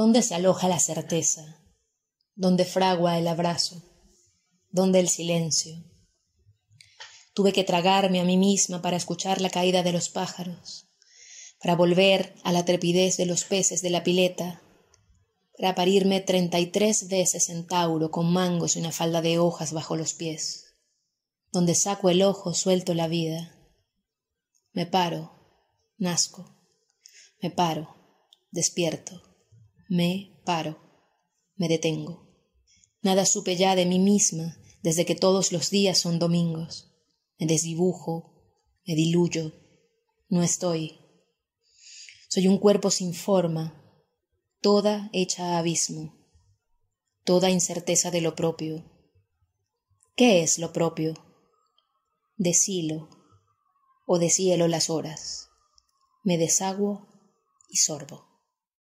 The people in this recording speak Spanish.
¿Dónde se aloja la certeza, ¿Dónde fragua el abrazo, ¿Dónde el silencio. Tuve que tragarme a mí misma para escuchar la caída de los pájaros, para volver a la trepidez de los peces de la pileta, para parirme treinta y tres veces en tauro con mangos y una falda de hojas bajo los pies. Donde saco el ojo, suelto la vida. Me paro, nazco, me paro, despierto. Me paro. Me detengo. Nada supe ya de mí misma desde que todos los días son domingos. Me desdibujo, me diluyo. No estoy. Soy un cuerpo sin forma, toda hecha a abismo, toda incerteza de lo propio. ¿Qué es lo propio? Decilo, o deshielo las horas. Me desaguo y sorbo.